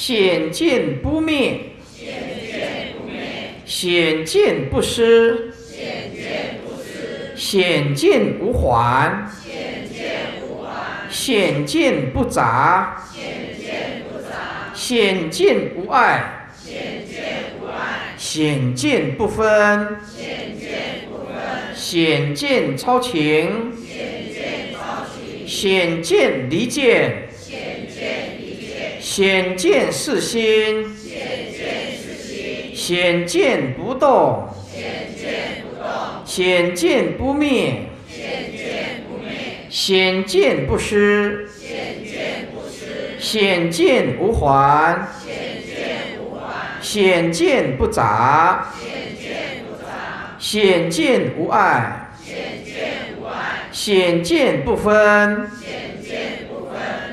显见不灭，显见不灭；显见不失，显见不失；显见无还，显见无还；显见不杂，显见不杂；显见不爱，显见不爱；显见不分，显见不分；显见超情，显见超情；显见离见。显见是心，显见不动，显见不动；显见不灭，显见不灭，显见不失，显见不失，显见无还，显见无还，显见不杂，显见不杂，显见无碍，显见无碍，显见不分。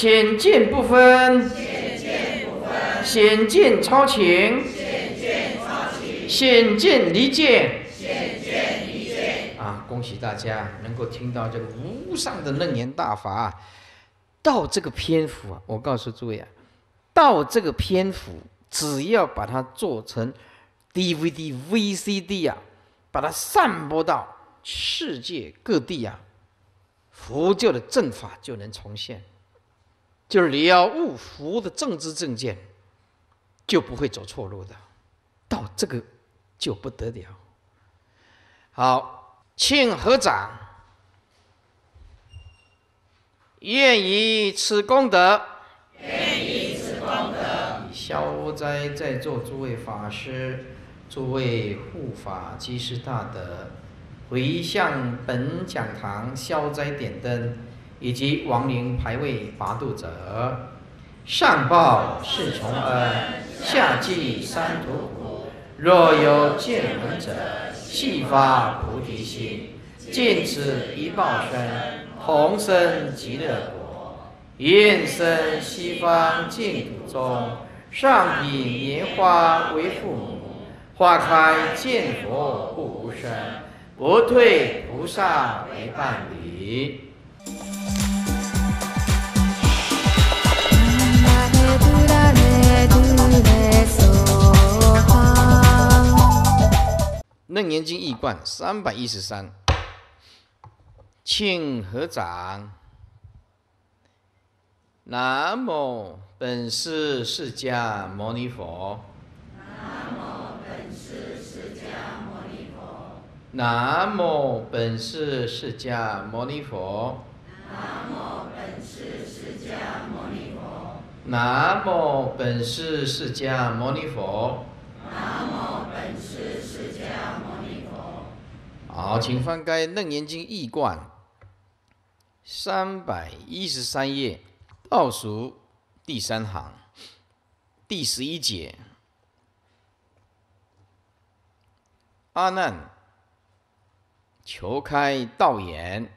险进不分，险进超前，险进离界，险进离间啊！恭喜大家能够听到这个无上的楞严大法，到这个篇幅，啊，我告诉诸位啊，到这个篇幅，只要把它做成 DVD、VCD 啊，把它散播到世界各地啊，佛教的正法就能重现。就是你要悟佛的政治正见，就不会走错路的。到这个就不得了。好，请合掌，愿以此功德，愿以此功德，消灾在座诸位法师、诸位护法、积是大德，回向本讲堂消灾点灯。以及亡灵牌位拔度者，上报是重恩，下济三途苦。若有见闻者，悉发菩提心。尽此一报身，同生极乐国。愿生西方净土中，上品莲花为父母。花开见佛不无生，不退菩萨为伴侣。楞严经易观三百一十三，请合掌。南无本师释迦牟尼佛。南无本师释迦牟尼佛。南无本师释迦牟尼佛。南无本师释迦牟。南无本师释迦牟尼佛。南无本师释迦牟尼佛。好，请翻开《楞严经》译贯，三百一十三页倒数第三行，第十一节。阿难，求开道眼。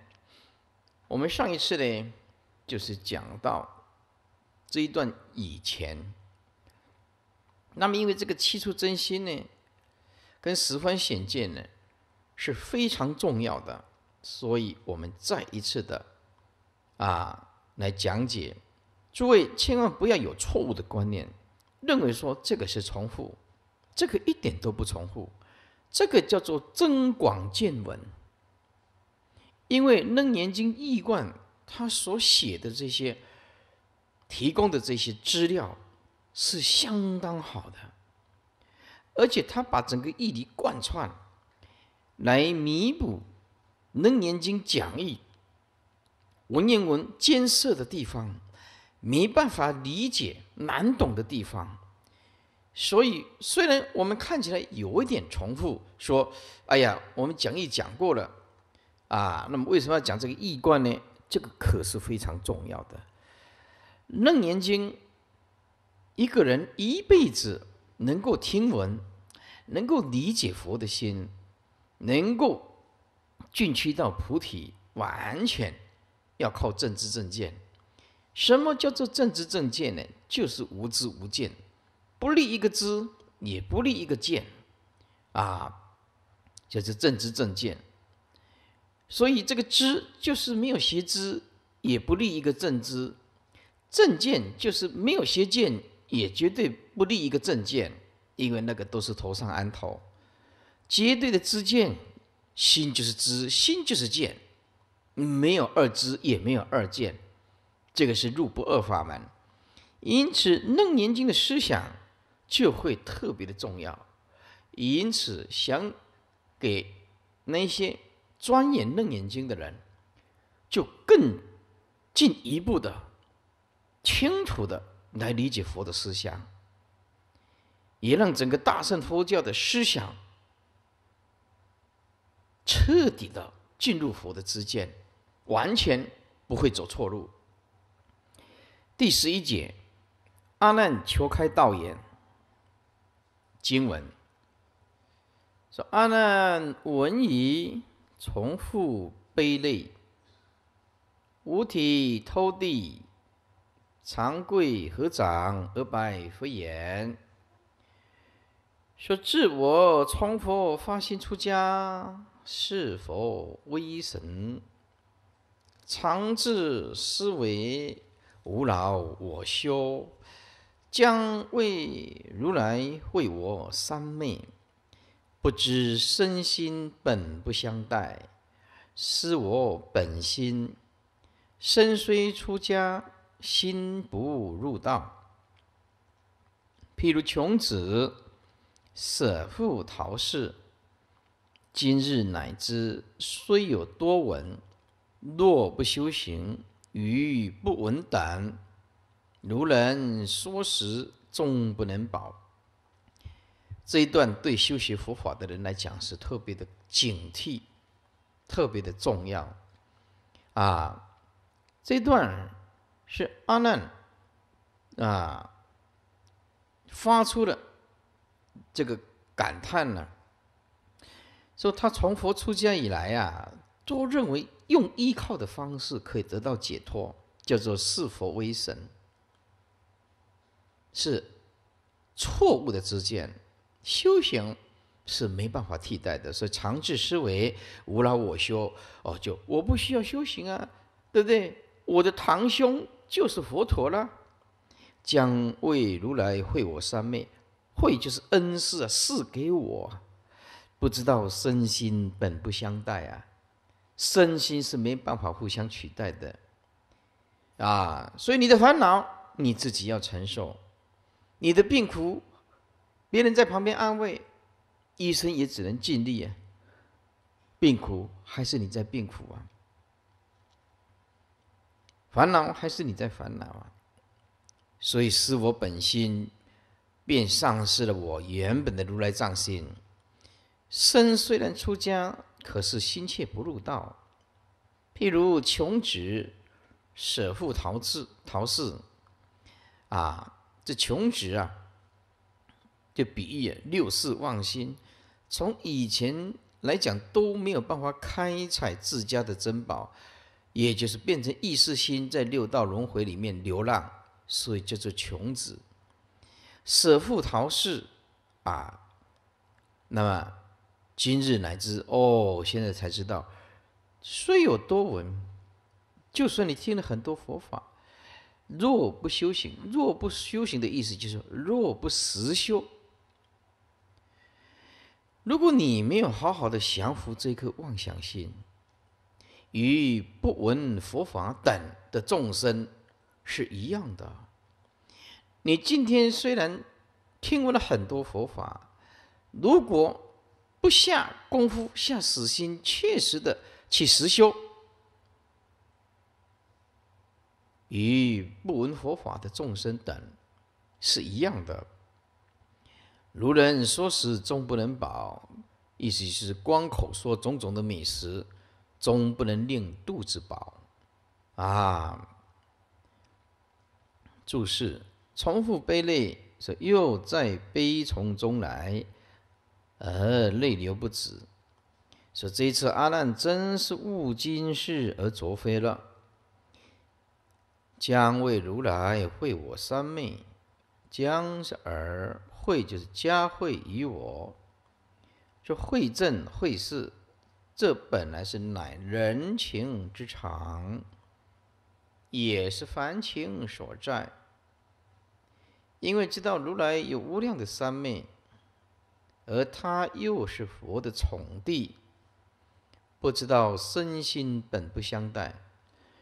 我们上一次呢，就是讲到。这一段以前，那么因为这个七处真心呢，跟十方显见呢是非常重要的，所以我们再一次的啊来讲解，诸位千万不要有错误的观念，认为说这个是重复，这个一点都不重复，这个叫做增广见闻，因为楞严经一观他所写的这些。提供的这些资料是相当好的，而且他把整个义理贯穿，来弥补《楞严经》讲义文言文艰涩的地方，没办法理解难懂的地方。所以，虽然我们看起来有一点重复，说“哎呀，我们讲义讲过了啊”，那么为什么要讲这个义贯呢？这个可是非常重要的。楞严经，一个人一辈子能够听闻，能够理解佛的心，能够进去到菩提，完全要靠正知正见。什么叫做正知正见呢？就是无知无见，不立一个知，也不立一个见，啊，就是正知正见。所以这个知就是没有邪知，也不立一个正知。正见就是没有邪见，也绝对不立一个正见，因为那个都是头上安头。绝对的知见，心就是知，心就是见，没有二知，也没有二见，这个是入不二法门。因此，《楞严经》的思想就会特别的重要，因此想给那些钻研《楞严经》的人，就更进一步的。清楚的来理解佛的思想，也让整个大乘佛教的思想彻底的进入佛的之见，完全不会走错路。第十一节，阿难求开道眼经文说：“阿难闻已，从复悲泪，五体投地。”长跪合掌而拜佛言：“说，自我从佛发心出家，是否威神，常自思维无劳我修，将为如来会我三昧。不知身心本不相待，是我本心。身虽出家。”心不入道，譬如穷子舍父逃世，今日乃知虽有多闻，若不修行，于不闻等。如人说食，终不能饱。这一段对修习佛法的人来讲是特别的警惕，特别的重要啊！这段。是阿难啊发出的这个感叹呢，说他从佛出家以来啊，都认为用依靠的方式可以得到解脱，叫做是佛威神，是错误的知见，修行是没办法替代的。所以常自思维，无劳我修哦，就我不需要修行啊，对不对？我的堂兄。就是佛陀了，将为如来会我三昧，会就是恩赐啊，赐给我。不知道身心本不相待啊，身心是没办法互相取代的啊，所以你的烦恼你自己要承受，你的病苦，别人在旁边安慰，医生也只能尽力啊，病苦还是你在病苦啊。烦恼还是你在烦恼啊！所以是我本心，便丧失了我原本的如来藏心。身虽然出家，可是心却不入道。譬如穷直，舍父逃志逃世，啊！这穷直啊，就比喻六世忘心，从以前来讲都没有办法开采自家的珍宝。也就是变成意识心在六道轮回里面流浪，所以叫做穷子，舍父逃世，啊，那么今日乃知哦，现在才知道，虽有多闻，就算你听了很多佛法，若不修行，若不修行的意思就是若不实修，如果你没有好好的降服这颗妄想心。与不闻佛法等的众生是一样的。你今天虽然听闻了很多佛法，如果不下功夫、下死心、切实的去实修，与不闻佛法的众生等是一样的。如人说食终不能饱，意思是光口说种种的美食。终不能令肚子饱，啊！注释：重复悲泪，说又在悲从中来，而泪流不止。说这一次阿难真是悟今世而作非了，将为如来会我三昧，将而会就是加会于我，就会正会事。这本来是乃人情之常，也是凡情所在。因为知道如来有无量的三昧，而他又是佛的从弟，不知道身心本不相待，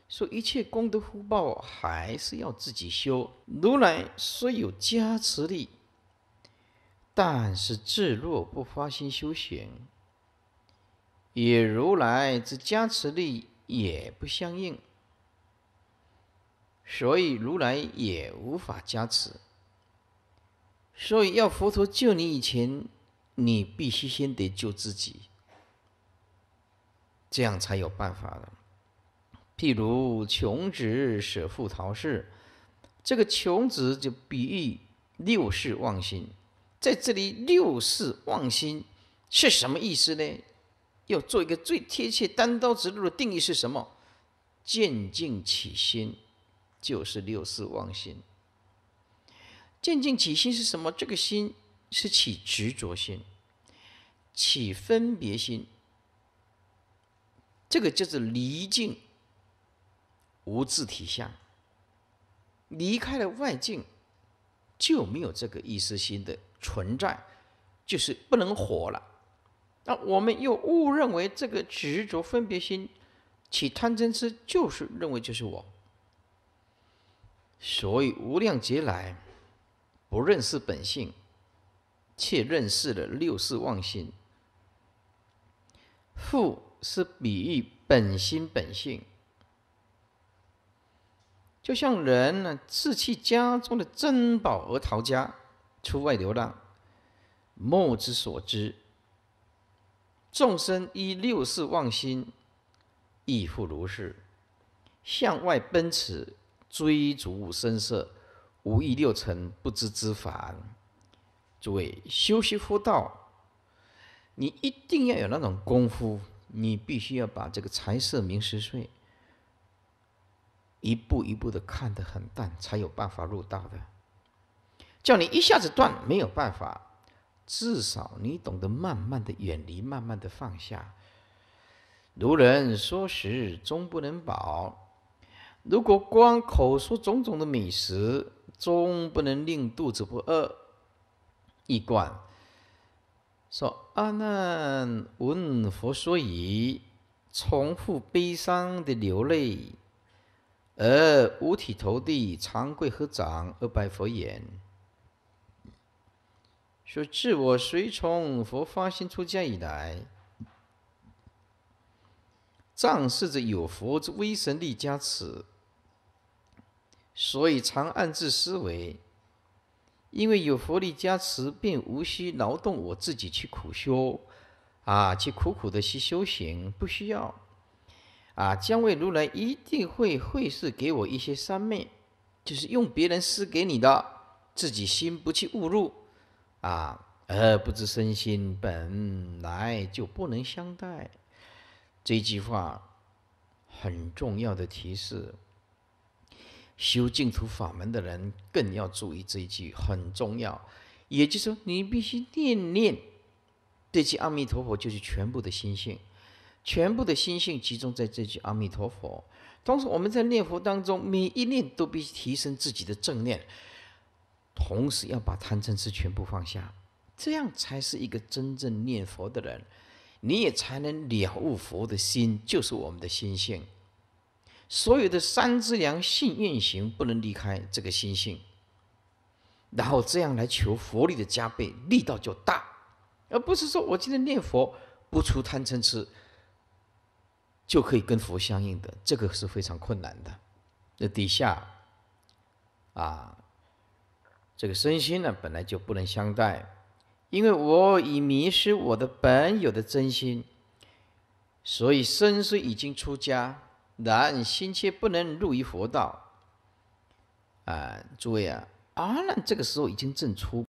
说一切功德福报还是要自己修。如来虽有加持力，但是自若不发心修行。也如来之加持力也不相应，所以如来也无法加持。所以要佛陀救你以前，你必须先得救自己，这样才有办法的。譬如穷子舍父逃世，这个穷子就比喻六世忘心。在这里，六世忘心是什么意思呢？要做一个最贴切、单刀直入的定义是什么？渐净起心，就是六四妄心。渐净起心是什么？这个心是起执着心，起分别心。这个就是离境无自体相。离开了外境，就没有这个意识心的存在，就是不能活了。那我们又误认为这个执着分别心，起贪嗔痴，就是认为就是我。所以无量劫来，不认识本性，却认识了六世妄心。富是比喻本心本性，就像人呢，自弃家中的珍宝而逃家，出外流浪，莫之所知。众生依六事妄心，亦复如是，向外奔驰，追逐声色，无意六尘不知之法。诸位，修习佛道，你一定要有那种功夫，你必须要把这个财色名食睡一步一步的看得很淡，才有办法入道的。叫你一下子断，没有办法。至少你懂得慢慢的远离，慢慢的放下。如人说食终不能饱，如果光口说种种的美食，终不能令肚子不饿。一观说阿难闻佛说已，重复悲伤的流泪，而五体投地长跪合掌而拜佛言。”说：自我随从佛发心出家以来，仗势着有佛之威神力加持，所以常暗自思维：因为有佛力加持，便无需劳动我自己去苦修啊，去苦苦的去修行，不需要啊。将为如来一定会会是给我一些三昧，就是用别人施给你的，自己心不去误入。啊，而不知身心本来就不能相待，这句话很重要的提示。修净土法门的人更要注意这一句，很重要。也就是说，你必须念念这句阿弥陀佛，就是全部的心性，全部的心性集中在这句阿弥陀佛。同时，我们在念佛当中，每一念都必须提升自己的正念。同时要把贪嗔痴全部放下，这样才是一个真正念佛的人，你也才能了悟佛的心，就是我们的心性。所有的三支良性运行不能离开这个心性，然后这样来求佛力的加倍，力道就大，而不是说我今天念佛不出贪嗔痴，就可以跟佛相应的，这个是非常困难的。那底下啊。这个身心呢，本来就不能相待，因为我已迷失我的本有的真心，所以身虽已经出家，然心却不能入于佛道。啊，诸位啊，阿难这个时候已经证出。